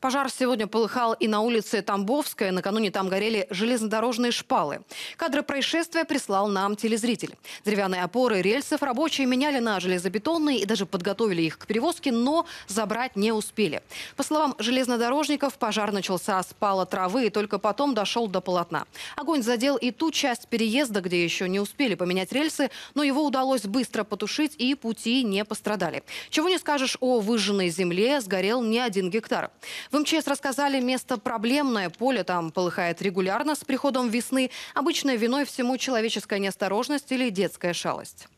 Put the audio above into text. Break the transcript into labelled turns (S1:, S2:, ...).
S1: Пожар сегодня полыхал и на улице Тамбовская. Накануне там горели железнодорожные шпалы. Кадры происшествия прислал нам телезритель. Деревянные опоры рельсов рабочие меняли на железобетонные и даже подготовили их к перевозке, но забрать не успели. По словам железнодорожников, пожар начался с пала травы и только потом дошел до полотна. Огонь задел и ту часть переезда, где еще не успели поменять рельсы, но его удалось быстро потушить и пути не пострадали. Чего не скажешь о выжженной земле, сгорел не один гектар. В МЧС рассказали, место проблемное, поле там полыхает регулярно с приходом весны. Обычно виной всему человеческая неосторожность или детская шалость.